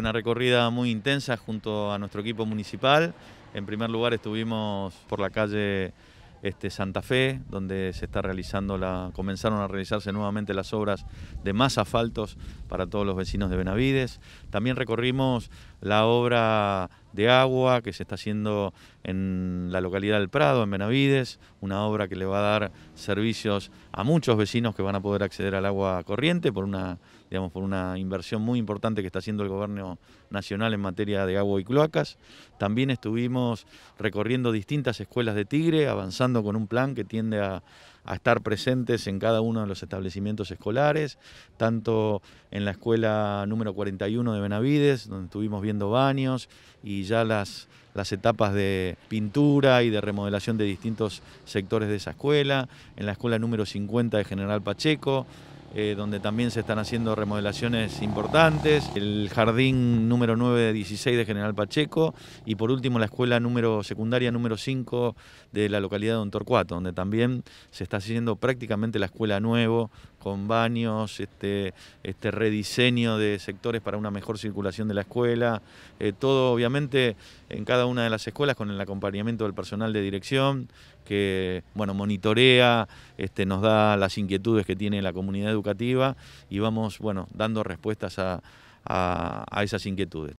Una recorrida muy intensa junto a nuestro equipo municipal. En primer lugar estuvimos por la calle este, Santa Fe, donde se está realizando la, comenzaron a realizarse nuevamente las obras de más asfaltos para todos los vecinos de Benavides. También recorrimos la obra de agua que se está haciendo en la localidad del Prado, en Benavides, una obra que le va a dar servicios a muchos vecinos que van a poder acceder al agua corriente por una, digamos, por una inversión muy importante que está haciendo el gobierno nacional en materia de agua y cloacas. También estuvimos recorriendo distintas escuelas de Tigre, avanzando con un plan que tiende a, a estar presentes en cada uno de los establecimientos escolares, tanto en la escuela número 41 de Benavides, donde estuvimos viendo baños y y ya las, las etapas de pintura y de remodelación de distintos sectores de esa escuela, en la escuela número 50 de General Pacheco, eh, donde también se están haciendo remodelaciones importantes, el jardín número 9 de 16 de General Pacheco y por último la escuela número secundaria número 5 de la localidad de Don Torcuato, donde también se está haciendo prácticamente la escuela nuevo con baños, este, este rediseño de sectores para una mejor circulación de la escuela, eh, todo obviamente en cada una de las escuelas con el acompañamiento del personal de dirección que bueno, monitorea, este, nos da las inquietudes que tiene la comunidad educativa y vamos, bueno, dando respuestas a, a, a esas inquietudes.